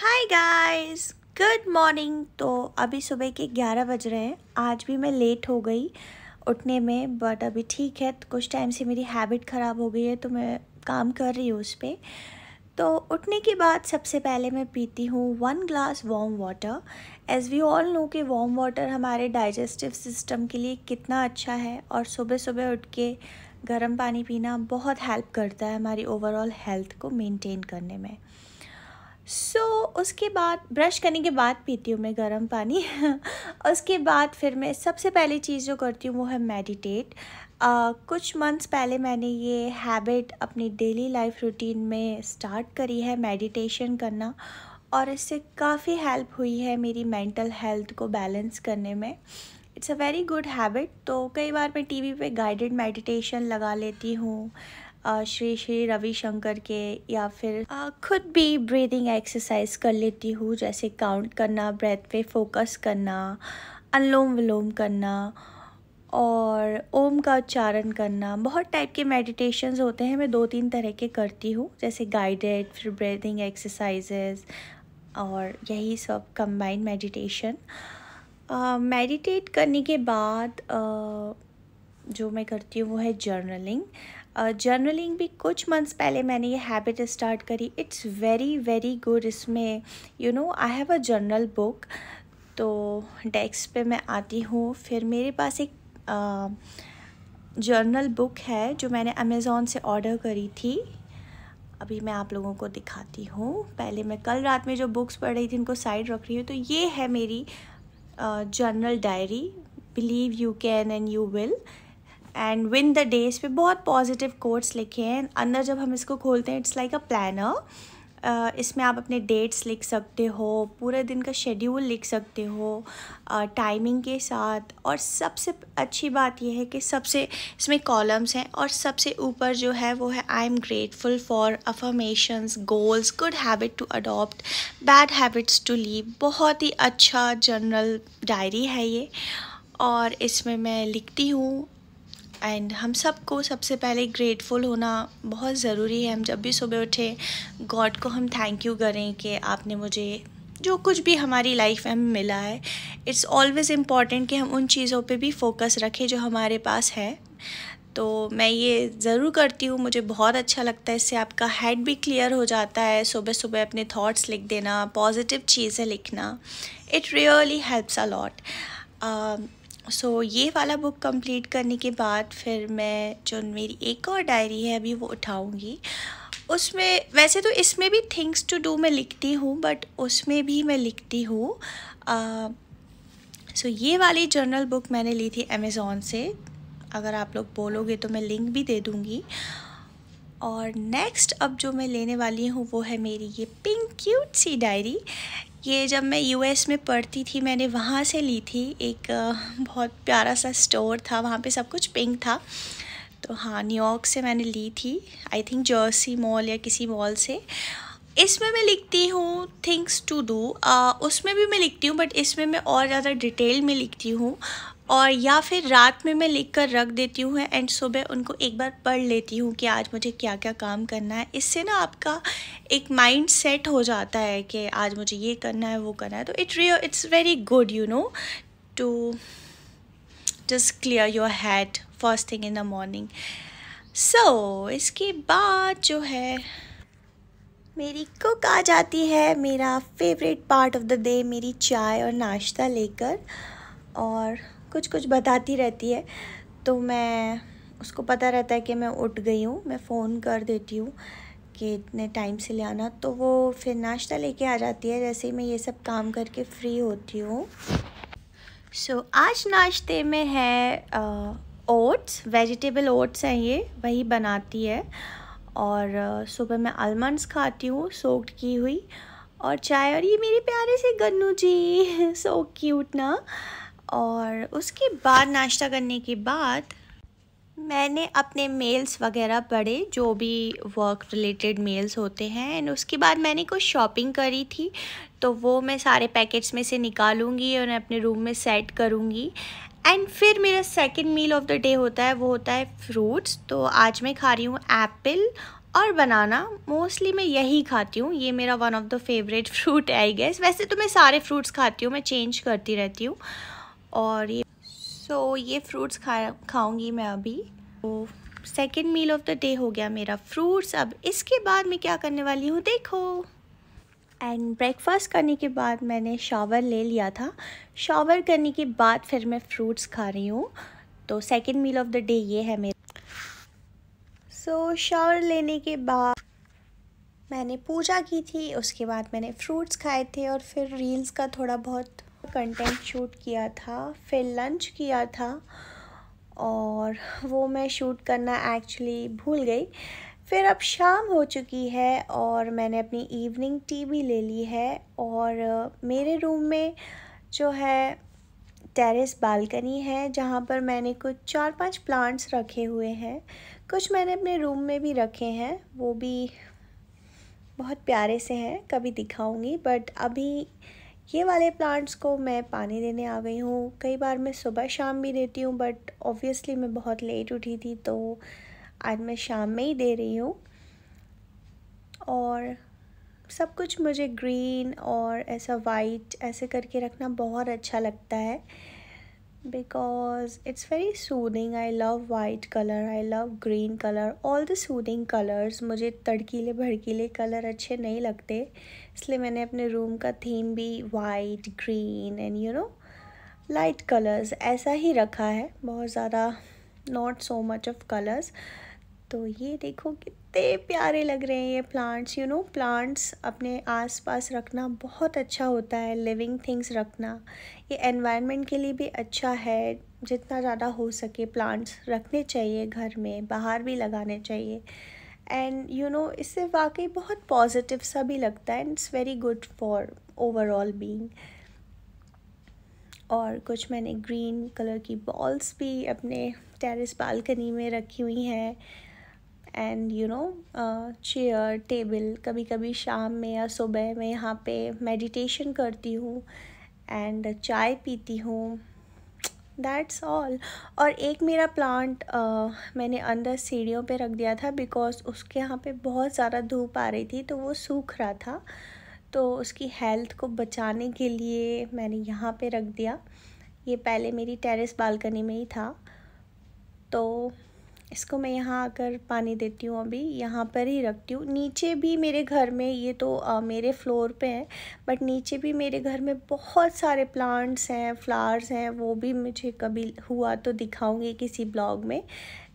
hi guys good morning तो अभी सुबह के 11 बज रहे हैं आज भी मैं लेट हो गई उठने में बट अभी ठीक है तो कुछ टाइम से मेरी हैबिट ख़राब हो गई है तो मैं काम कर रही हूँ उस पर तो उठने के बाद सबसे पहले मैं पीती हूँ one glass warm water as we all know कि वार्म वाटर हमारे डाइजेस्टिव सिस्टम के लिए कितना अच्छा है और सुबह सुबह उठ के गर्म पानी पीना बहुत हेल्प करता है हमारी ओवरऑल हेल्थ को मेंटेन करने में सो so, उसके बाद ब्रश करने के बाद पीती हूँ मैं गर्म पानी उसके बाद फिर मैं सबसे पहली चीज़ जो करती हूँ वो है मेडिटेट Uh, कुछ मंथ्स पहले मैंने ये हैबिट अपनी डेली लाइफ रूटीन में स्टार्ट करी है मेडिटेशन करना और इससे काफ़ी हेल्प हुई है मेरी मेंटल हेल्थ को बैलेंस करने में it's a very good habit तो कई बार मैं टीवी पे गाइडेड मेडिटेशन लगा लेती हूँ श्री श्री रविशंकर के या फिर खुद भी ब्रीदिंग एक्सरसाइज कर लेती हूँ जैसे काउंट करना ब्रेथ पे फोकस करना अनलोम विलोम करना और ओम का उच्चारण करना बहुत टाइप के मेडिटेशंस होते हैं मैं दो तीन तरह के करती हूँ जैसे गाइडेड फिर ब्रीदिंग एक्सरसाइजेस और यही सब कंबाइंड मेडिटेशन मेडिटेट करने के बाद uh, जो मैं करती हूँ वो है जर्नलिंग जर्नलिंग uh, भी कुछ मंथ्स पहले मैंने ये हैबिट स्टार्ट करी इट्स वेरी वेरी गुड इसमें you know I have a journal book तो डेस्क पे मैं आती हूँ फिर मेरे पास एक जर्नल uh, बुक है जो मैंने अमेज़ोन से ऑर्डर करी थी अभी मैं आप लोगों को दिखाती हूँ पहले मैं कल रात में जो बुक्स पढ़ रही थी उनको साइड रख रही हूँ तो ये है मेरी journal diary believe you can and you will and win the day इस पर बहुत पॉजिटिव कोर्ट्स लिखे हैं अंदर जब हम इसको खोलते हैं इट्स लाइक अ प्लानर इसमें आप अपने डेट्स लिख सकते हो पूरे दिन का शेड्यूल लिख सकते हो टाइमिंग uh, के साथ और सबसे अच्छी बात यह है कि सबसे इसमें कॉलम्स हैं और सबसे ऊपर जो है वो है I am grateful for affirmations goals good habit to adopt bad habits to leave बहुत ही अच्छा जनरल डायरी है ये और इसमें मैं लिखती हूँ एंड हम सबको सबसे पहले ग्रेटफुल होना बहुत ज़रूरी है हम जब भी सुबह उठे गॉड को हम थैंक यू करें कि आपने मुझे जो कुछ भी हमारी लाइफ में हमें मिला है इट्स ऑलवेज़ इम्पॉर्टेंट कि हम उन चीज़ों पे भी फोकस रखें जो हमारे पास है तो मैं ये ज़रूर करती हूँ मुझे बहुत अच्छा लगता है इससे आपका हेड भी क्लियर हो जाता है सुबह सुबह अपने थॉट्स लिख देना पॉजिटिव चीज़ें लिखना it really helps a lot so so, ये वाला बुक कंप्लीट करने के बाद फिर मैं जो मेरी एक और डायरी है अभी वो उठाऊँगी उसमें वैसे तो इसमें भी थिंग्स टू डू मैं लिखती हूँ बट उसमें भी मैं लिखती हूँ सो so, ये वाली जर्नल बुक मैंने ली थी अमेज़ोन से अगर आप लोग बोलोगे तो मैं लिंक भी दे दूँगी और नेक्स्ट अब जो मैं लेने वाली हूँ वो है मेरी ये पिंक क्यूट सी डायरी ये जब मैं यूएस में पढ़ती थी मैंने वहाँ से ली थी एक बहुत प्यारा सा स्टोर था वहाँ पे सब कुछ पिंक था तो हाँ न्यूयॉर्क से मैंने ली थी आई थिंक जर्सी मॉल या किसी मॉल से इसमें मैं लिखती हूँ थिंग्स टू डू उसमें भी मैं लिखती हूँ बट इसमें मैं और ज़्यादा डिटेल में लिखती हूँ और या फिर रात में मैं लिख कर रख देती हूँ एंड सुबह उनको एक बार पढ़ लेती हूँ कि आज मुझे क्या क्या काम करना है इससे ना आपका एक माइंड सेट हो जाता है कि आज मुझे ये करना है वो करना है तो it really it's very good you know to just clear your head first thing in the morning so इसके बाद जो है मेरी कुक आ जाती है मेरा favourite part of the day मेरी चाय और नाश्ता लेकर और कुछ कुछ बताती रहती है तो मैं उसको पता रहता है कि मैं उठ गई हूँ मैं फ़ोन कर देती हूँ कि इतने टाइम से ले आना तो वो फिर नाश्ता लेके आ जाती है जैसे ही मैं ये सब काम करके फ्री होती हूँ सो so, आज नाश्ते में है ओट्स वेजिटेबल ओट्स हैं ये वही बनाती है और सुबह मैं आलमंड्स खाती हूँ सोक्ड की हुई और चाय और ये मेरे प्यारे से गन्नू जी सो क्यूट ना और उसके बाद नाश्ता करने के बाद मैंने अपने मेल्स वगैरह पढ़े जो भी वर्क रिलेटेड मेल्स होते हैं एंड उसके बाद मैंने कुछ शॉपिंग करी थी तो वो मैं सारे पैकेट्स में से निकालूंगी और अपने रूम में सेट करूंगी एंड फिर मेरा second meal of the day होता है वो होता है फ्रूट्स तो आज मैं खा रही हूँ एप्पल और बनाना मोस्टली मैं यही खाती हूँ ये मेरा one of the favourite fruit है आई गेस वैसे तो मैं सारे फ्रूट्स खाती हूँ मैं चेंज करती रहती हूँ और ये सो so, ये फ्रूट्स खा खाऊँगी मैं अभी तो second meal of the day हो गया मेरा फ्रूट्स अब इसके बाद मैं क्या करने वाली हूँ देखो एंड ब्रेकफास्ट करने के बाद मैंने शावर ले लिया था शावर करने के बाद फिर मैं फ्रूट्स खा रही हूँ तो second meal of the day ये है मेरा सो so, शावर लेने के बाद मैंने पूजा की थी उसके बाद मैंने फ्रूट्स खाए थे और फिर रील्स का थोड़ा बहुत कंटेंट शूट किया था फिर लंच किया था और वो मैं शूट करना एक्चुअली भूल गई फिर अब शाम हो चुकी है और मैंने अपनी इवनिंग टी भी ले ली है और मेरे रूम में जो है टेरेस बालकनी है जहाँ पर मैंने कुछ चार पांच प्लांट्स रखे हुए हैं कुछ मैंने अपने रूम में भी रखे हैं वो भी बहुत प्यारे से हैं कभी दिखाऊंगी बट अभी ये वाले प्लांट्स को मैं पानी देने आ गई हूँ कई बार मैं सुबह शाम भी देती हूँ बट ऑब्वियसली मैं बहुत लेट उठी थी तो आज मैं शाम में ही दे रही हूँ और सब कुछ मुझे ग्रीन और ऐसा वाइट ऐसे करके रखना बहुत अच्छा लगता है because it's very soothing i love white color i love green color all the soothing colors मुझे तड़कीले भड़कीले कलर अच्छे नहीं लगते इसलिए मैंने अपने रूम का थीम भी white green and you know light colours ऐसा ही रखा है बहुत ज़्यादा not so much of colours तो ये देखो कितने प्यारे लग रहे हैं ये प्लांट्स यू नो प्लांट्स अपने आसपास रखना बहुत अच्छा होता है लिविंग थिंग्स रखना ये एनवायरनमेंट के लिए भी अच्छा है जितना ज़्यादा हो सके प्लांट्स रखने चाहिए घर में बाहर भी लगाने चाहिए एंड यू नो इससे वाकई बहुत पॉजिटिव सा भी लगता है and it's very good for overall being और कुछ मैंने ग्रीन कलर की बॉल्स भी अपने टेरिस बालकनी में रखी हुई हैं and you know chair table कभी कभी शाम में या सुबह में यहाँ पे मेडिटेशन करती हूँ एंड चाय पीती हूँ दैट्स ऑल और एक मेरा प्लांट uh, मैंने अंदर सीढ़ियों पे रख दिया था बिकॉज़ उसके यहाँ पे बहुत ज़्यादा धूप आ रही थी तो वो सूख रहा था तो उसकी हेल्थ को बचाने के लिए मैंने यहाँ पे रख दिया ये पहले मेरी टेरेस बालकनी में ही था तो इसको मैं यहाँ आकर पानी देती हूँ अभी यहाँ पर ही रखती हूँ नीचे भी मेरे घर में ये तो आ, मेरे फ्लोर पे है बट नीचे भी मेरे घर में बहुत सारे प्लांट्स हैं फ्लावर्स हैं वो भी मुझे कभी हुआ तो दिखाऊंगी किसी ब्लॉग में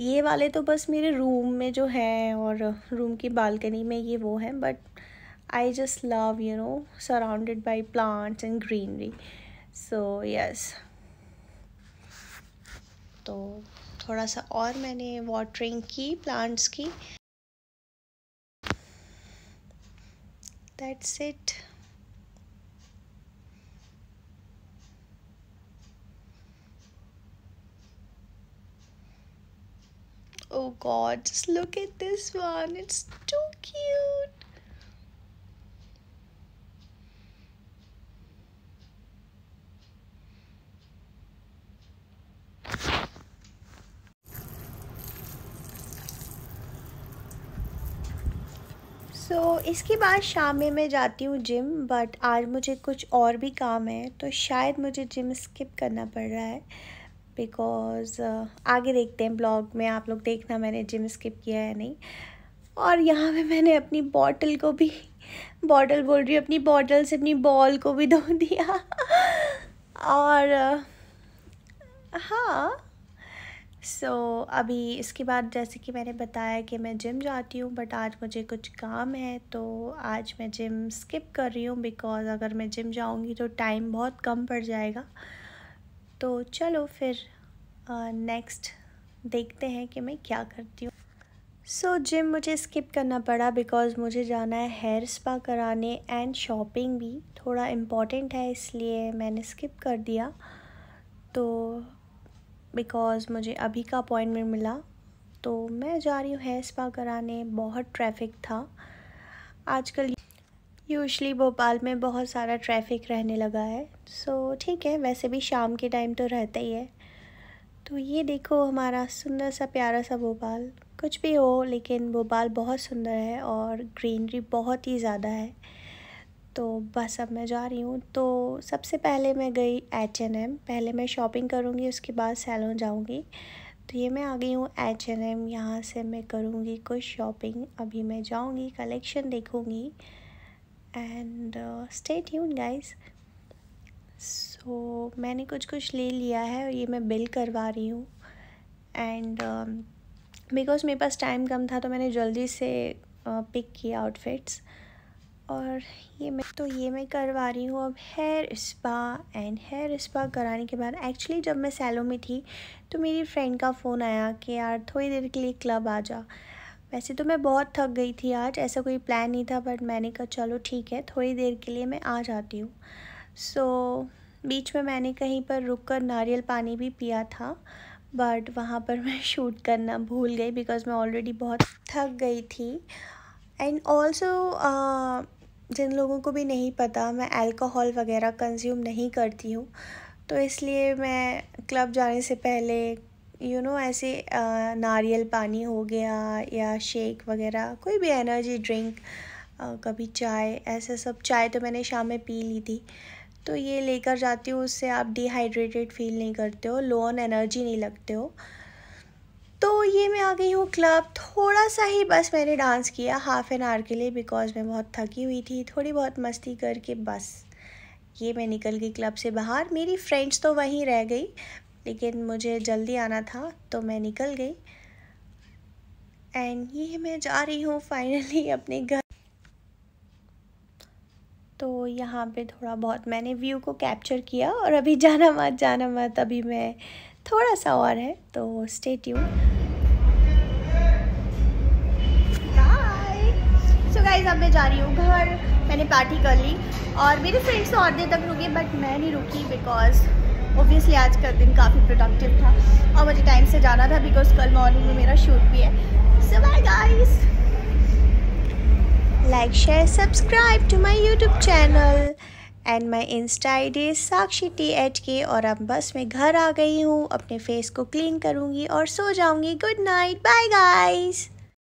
ये वाले तो बस मेरे रूम में जो हैं और रूम की बालकनी में ये वो हैं but I just love you know surrounded by plants and greenery so yes तो थोड़ा सा और मैंने वाटरिंग की प्लांट्स की that's it oh god look at this one it's too cute so so, इसके बाद शाम में मैं जाती हूँ जिम बट आज मुझे कुछ और भी काम है तो शायद मुझे जिम स्किप करना पड़ रहा है बिकॉज़ uh, आगे देखते हैं ब्लॉग में आप लोग देखना मैंने जिम स्किप किया है नहीं और यहाँ पे मैंने अपनी बॉटल को भी बॉटल बोल रही हूँ अपनी बॉटल से अपनी बॉल को भी धो दिया और uh, हाँ सो so, अभी इसके बाद जैसे कि मैंने बताया कि मैं जिम जाती हूँ बट आज मुझे कुछ काम है तो आज मैं जिम स्किप कर रही हूँ बिकॉज़ अगर मैं जिम जाऊँगी तो टाइम बहुत कम पड़ जाएगा तो चलो फिर नेक्स्ट देखते हैं कि मैं क्या करती हूँ सो so, जिम मुझे स्किप करना पड़ा बिकॉज़ मुझे जाना है हेयर स्पा कराने एंड शॉपिंग भी थोड़ा इम्पॉर्टेंट है इसलिए मैंने स्किप कर दिया तो बिकॉज़ मुझे अभी का अपॉइंटमेंट मिला तो मैं जा रही हूँ हेयर स्पा कराने बहुत ट्रैफिक था आजकल यूजली भोपाल में बहुत सारा ट्रैफिक रहने लगा है सो so, ठीक है वैसे भी शाम के टाइम तो रहता ही है तो ये देखो हमारा सुंदर सा प्यारा सा भोपाल कुछ भी हो लेकिन भोपाल बहुत सुंदर है और ग्रीनरी बहुत ही ज़्यादा है तो बस अब मैं जा रही हूँ तो सबसे पहले मैं गई एच एन एम पहले मैं शॉपिंग करूँगी उसके बाद सैलून जाऊँगी तो ये मैं आ गई हूँ एच एन एम यहाँ से मैं करूँगी कुछ शॉपिंग अभी मैं जाऊँगी कलेक्शन देखूँगी and stay tune guys so मैंने कुछ कुछ ले लिया है और ये मैं बिल करवा रही हूँ एंड बिकॉज़ um, मेरे पास टाइम कम था तो मैंने जल्दी से पिक uh, किया आउटफिट्स uh, और ये मैं तो ये मैं करवा रही हूँ अब hair spa and hair spa कराने के बाद एक्चुअली जब मैं सैलो में थी तो मेरी फ्रेंड का फ़ोन आया कि यार थोड़ी देर के लिए क्लब आ जा वैसे तो मैं बहुत थक गई थी आज ऐसा कोई प्लान नहीं था बट मैंने कहा चलो ठीक है थोड़ी देर के लिए मैं आ जाती हूँ सो so, बीच में मैंने कहीं पर रुक कर नारियल पानी भी पिया था बट वहाँ पर मैं शूट करना भूल गई बिकॉज़ मैं ऑलरेडी बहुत थक गई थी एंड ऑल्सो जिन लोगों को भी नहीं पता मैं अल्कोहल वगैरह कंज्यूम नहीं करती हूँ तो इसलिए मैं क्लब जाने से पहले यू you नो know, ऐसे नारियल पानी हो गया या शेक वगैरह कोई भी एनर्जी ड्रिंक कभी चाय ऐसे सब चाय तो मैंने शाम में पी ली थी तो ये लेकर जाती हूँ उससे आप डिहाइड्रेटेड फील नहीं करते हो लो ऑन एनर्जी नहीं लगते हो तो ये मैं आ गई हूँ क्लब थोड़ा सा ही बस मैंने डांस किया हाफ एन आवर के लिए बिकॉज मैं बहुत थकी हुई थी थोड़ी बहुत मस्ती करके बस ये मैं निकल गई क्लब से बाहर मेरी फ्रेंड्स तो वहीं रह गई लेकिन मुझे जल्दी आना था तो मैं निकल गई एंड ये मैं जा रही हूँ फाइनली अपने घर तो यहाँ पे थोड़ा बहुत मैंने व्यू को कैप्चर किया और अभी जाना मत जाना मत अभी मैं थोड़ा सा और है तो स्टे ट्यून गाइज अब मैं जा रही हूँ घर मैंने पार्टी कर ली और मेरे फ्रेंड्स तो और देर तक रुके बट मैं नहीं रुकी बिकॉज ओबियसली आज का दिन काफ़ी प्रोडक्टिव था और मुझे टाइम से जाना था बिकॉज कल मॉर्निंग में मेरा शूट भी है so bye guys like share subscribe to my YouTube channel and my insta I D Sakshi T H K और अब बस मैं घर आ गई हूँ अपने फेस को क्लीन करूँगी और सो जाऊँगी गुड नाइट बाय गाइज़